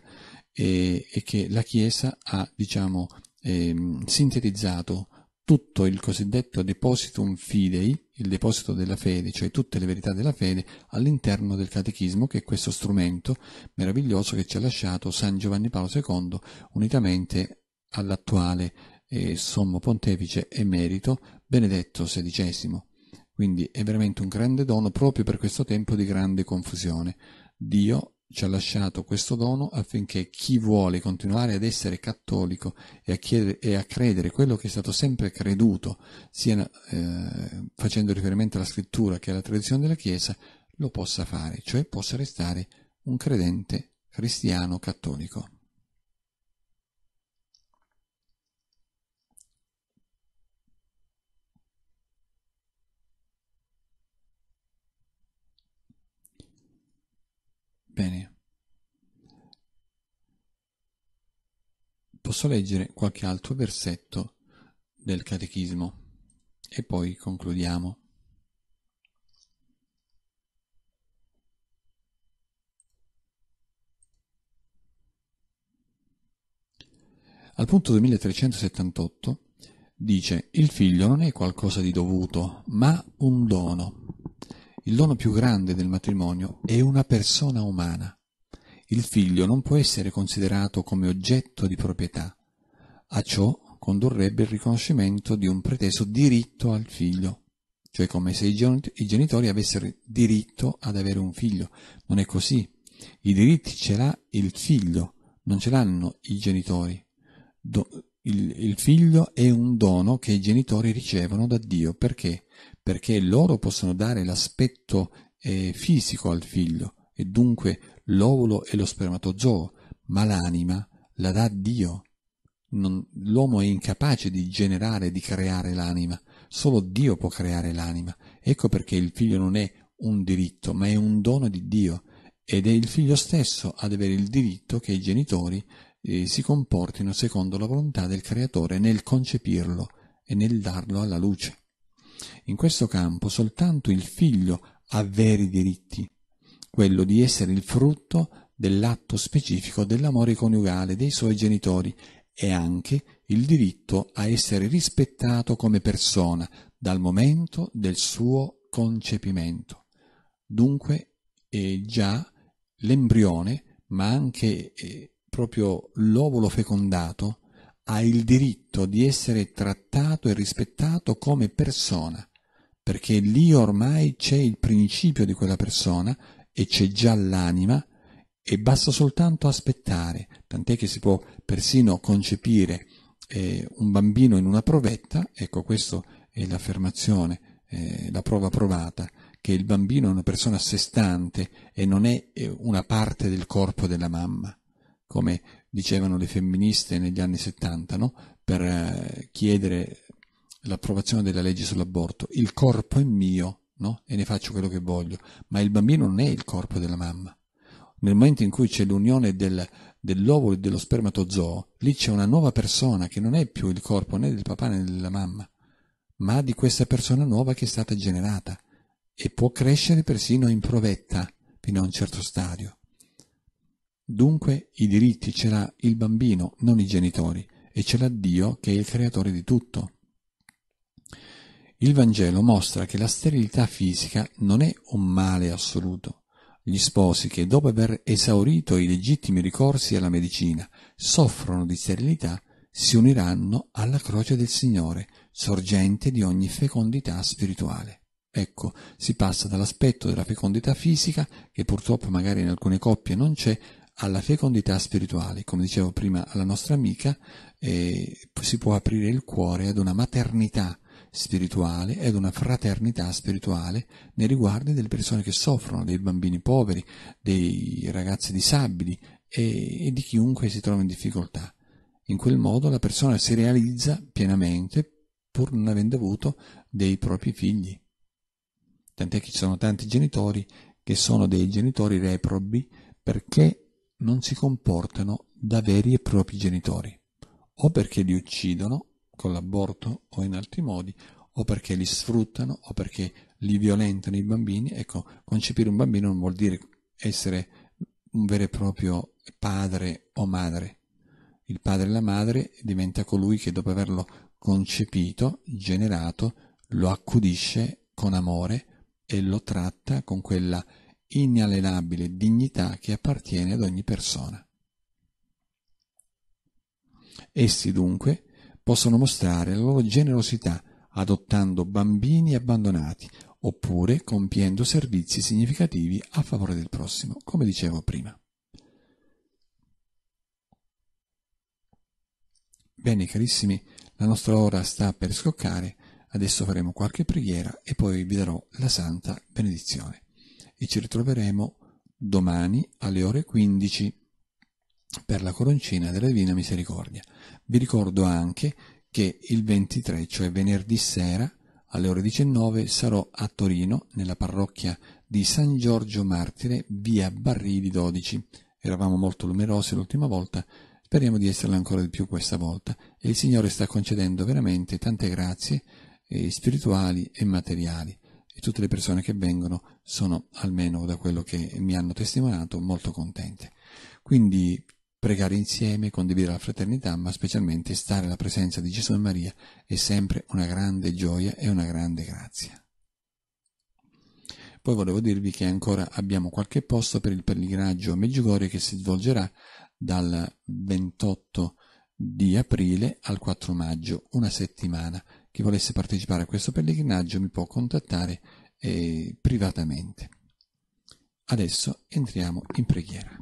e, e che la Chiesa ha, diciamo, eh, sintetizzato tutto il cosiddetto depositum fidei il deposito della fede, cioè tutte le verità della fede, all'interno del catechismo, che è questo strumento meraviglioso che ci ha lasciato San Giovanni Paolo II, unitamente all'attuale eh, sommo pontefice emerito Benedetto XVI. Quindi è veramente un grande dono proprio per questo tempo di grande confusione. Dio ci ha lasciato questo dono affinché chi vuole continuare ad essere cattolico e a, chiedere, e a credere quello che è stato sempre creduto, sia eh, facendo riferimento alla scrittura che alla tradizione della Chiesa, lo possa fare, cioè possa restare un credente cristiano cattolico. Bene. Posso leggere qualche altro versetto del Catechismo e poi concludiamo. Al punto 2378 dice il figlio non è qualcosa di dovuto, ma un dono. Il dono più grande del matrimonio è una persona umana. Il figlio non può essere considerato come oggetto di proprietà. A ciò condurrebbe il riconoscimento di un preteso diritto al figlio, cioè come se i genitori avessero diritto ad avere un figlio. Non è così. I diritti ce l'ha il figlio, non ce l'hanno i genitori. Do il, il, figlio è un dono che i genitori ricevono da Dio perché? Perché loro possono dare l'aspetto eh, fisico al figlio e dunque l'ovulo e lo spermatozoo, ma l'anima la dà Dio. Non, l'uomo è incapace di generare, di creare l'anima, solo Dio può creare l'anima. Ecco perché il figlio non è un diritto, ma è un dono di Dio ed è il figlio stesso ad avere il diritto che i genitori eh, si comportino secondo la volontà del creatore nel concepirlo e nel darlo alla luce. In questo campo soltanto il figlio ha veri diritti, quello di essere il frutto dell'atto specifico dell'amore coniugale dei suoi genitori e anche il diritto a essere rispettato come persona dal momento del suo concepimento. Dunque è già l'embrione, ma anche eh, proprio l'ovulo fecondato ha il diritto di essere trattato e rispettato come persona, perché lì ormai c'è il principio di quella persona e c'è già l'anima e basta soltanto aspettare, tant'è che si può persino concepire eh, un bambino in una provetta, ecco questa è l'affermazione, eh, la prova provata, che il bambino è una persona a sé stante e non è eh, una parte del corpo della mamma come dicevano le femministe negli anni 70, no? per eh, chiedere l'approvazione della legge sull'aborto. Il corpo è mio no? e ne faccio quello che voglio, ma il bambino non è il corpo della mamma. Nel momento in cui c'è l'unione del, dell'ovulo e dello spermatozoo, lì c'è una nuova persona che non è più il corpo né del papà né della mamma, ma di questa persona nuova che è stata generata e può crescere persino in provetta fino a un certo stadio. Dunque i diritti ce l'ha il bambino, non i genitori, e ce l'ha Dio che è il creatore di tutto. Il Vangelo mostra che la sterilità fisica non è un male assoluto. Gli sposi che, dopo aver esaurito i legittimi ricorsi alla medicina, soffrono di sterilità, si uniranno alla croce del Signore, sorgente di ogni fecondità spirituale. Ecco, si passa dall'aspetto della fecondità fisica, che purtroppo magari in alcune coppie non c'è, alla fecondità spirituale, come dicevo prima alla nostra amica, eh, si può aprire il cuore ad una maternità spirituale ed una fraternità spirituale nei riguardi delle persone che soffrono, dei bambini poveri, dei ragazzi disabili e, e di chiunque si trova in difficoltà. In quel modo la persona si realizza pienamente pur non avendo avuto dei propri figli. Tant'è che ci sono tanti genitori che sono dei genitori reprobi perché non si comportano da veri e propri genitori, o perché li uccidono con l'aborto o in altri modi, o perché li sfruttano, o perché li violentano i bambini. Ecco, concepire un bambino non vuol dire essere un vero e proprio padre o madre. Il padre e la madre diventa colui che dopo averlo concepito, generato, lo accudisce con amore e lo tratta con quella inalienabile dignità che appartiene ad ogni persona. Essi dunque possono mostrare la loro generosità adottando bambini abbandonati oppure compiendo servizi significativi a favore del prossimo, come dicevo prima. Bene carissimi, la nostra ora sta per scoccare, adesso faremo qualche preghiera e poi vi darò la santa benedizione e ci ritroveremo domani alle ore 15 per la coroncina della Divina Misericordia. Vi ricordo anche che il 23, cioè venerdì sera, alle ore 19 sarò a Torino, nella parrocchia di San Giorgio Martire, via Barrivi 12. Eravamo molto numerosi l'ultima volta, speriamo di esserlo ancora di più questa volta. E il Signore sta concedendo veramente tante grazie eh, spirituali e materiali tutte le persone che vengono sono, almeno da quello che mi hanno testimoniato, molto contente. Quindi pregare insieme, condividere la fraternità, ma specialmente stare alla presenza di Gesù e Maria è sempre una grande gioia e una grande grazia. Poi volevo dirvi che ancora abbiamo qualche posto per il pellegrinaggio a Meggiugorie che si svolgerà dal 28 di aprile al 4 maggio, una settimana chi volesse partecipare a questo pellegrinaggio mi può contattare eh, privatamente. Adesso entriamo in preghiera.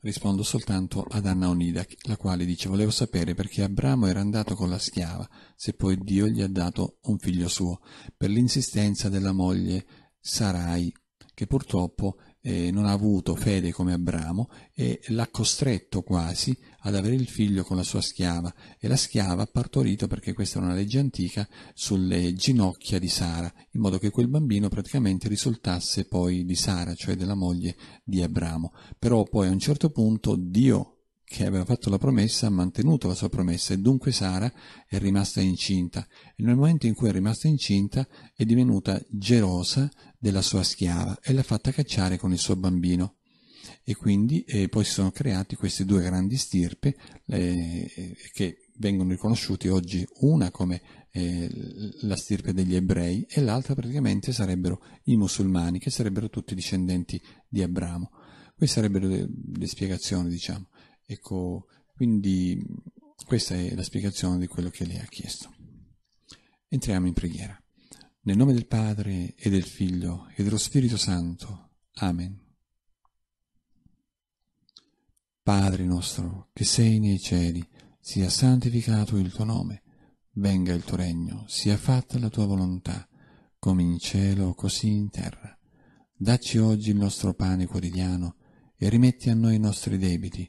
Rispondo soltanto ad Anna Onida, la quale dice volevo sapere perché Abramo era andato con la schiava, se poi Dio gli ha dato un figlio suo, per l'insistenza della moglie Sarai, che purtroppo eh, non ha avuto fede come Abramo e l'ha costretto quasi ad avere il figlio con la sua schiava e la schiava ha partorito perché questa era una legge antica sulle ginocchia di Sara, in modo che quel bambino praticamente risultasse poi di Sara, cioè della moglie di Abramo. Però poi a un certo punto Dio che aveva fatto la promessa ha mantenuto la sua promessa e dunque Sara è rimasta incinta e nel momento in cui è rimasta incinta è divenuta gelosa della sua schiava e l'ha fatta cacciare con il suo bambino e quindi eh, poi si sono creati queste due grandi stirpe eh, che vengono riconosciute oggi una come eh, la stirpe degli ebrei e l'altra praticamente sarebbero i musulmani che sarebbero tutti discendenti di Abramo queste sarebbero le, le spiegazioni diciamo Ecco, quindi questa è la spiegazione di quello che lei ha chiesto. Entriamo in preghiera. Nel nome del Padre e del Figlio e dello Spirito Santo. Amen. Padre nostro, che sei nei cieli, sia santificato il tuo nome, venga il tuo regno, sia fatta la tua volontà, come in cielo, così in terra. Dacci oggi il nostro pane quotidiano e rimetti a noi i nostri debiti,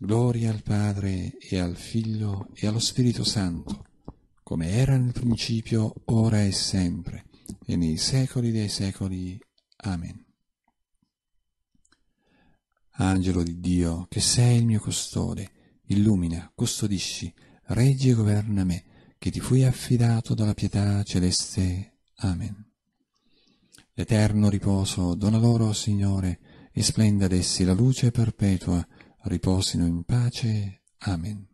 Gloria al Padre e al Figlio e allo Spirito Santo, come era nel principio, ora e sempre, e nei secoli dei secoli. Amen. Angelo di Dio, che sei il mio custode, illumina, custodisci, reggi e governa me, che ti fui affidato dalla pietà celeste. Amen. L'eterno riposo dona loro, Signore, e splenda ad essi la luce perpetua riposino in pace. Amen.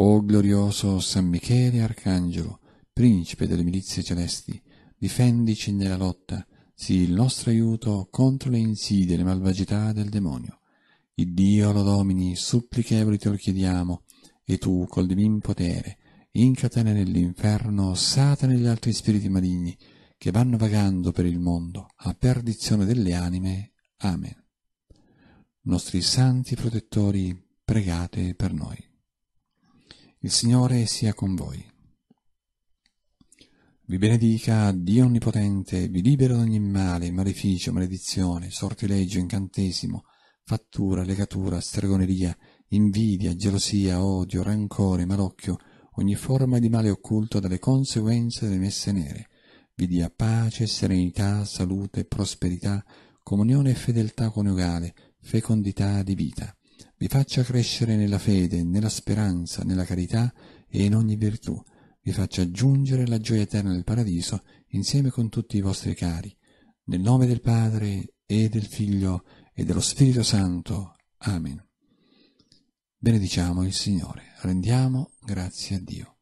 O glorioso San Michele Arcangelo, principe delle milizie celesti, difendici nella lotta, sii il nostro aiuto contro le insidie e le malvagità del demonio. Il Dio lo domini, supplichevoli te lo chiediamo, e tu, col divin potere, incatena nell'inferno Satana e gli altri spiriti maligni, che vanno vagando per il mondo, a perdizione delle anime. Amen nostri santi protettori, pregate per noi. Il Signore sia con voi. Vi benedica Dio Onnipotente, vi libera da ogni male, maleficio, maledizione, sortileggio, incantesimo, fattura, legatura, stregoneria, invidia, gelosia, odio, rancore, malocchio, ogni forma di male occulto dalle conseguenze delle messe nere. Vi dia pace, serenità, salute, prosperità, comunione e fedeltà coniugale, fecondità di vita, vi faccia crescere nella fede, nella speranza, nella carità e in ogni virtù, vi faccia giungere la gioia eterna del paradiso insieme con tutti i vostri cari. Nel nome del Padre e del Figlio e dello Spirito Santo. Amen. Benediciamo il Signore, rendiamo grazie a Dio.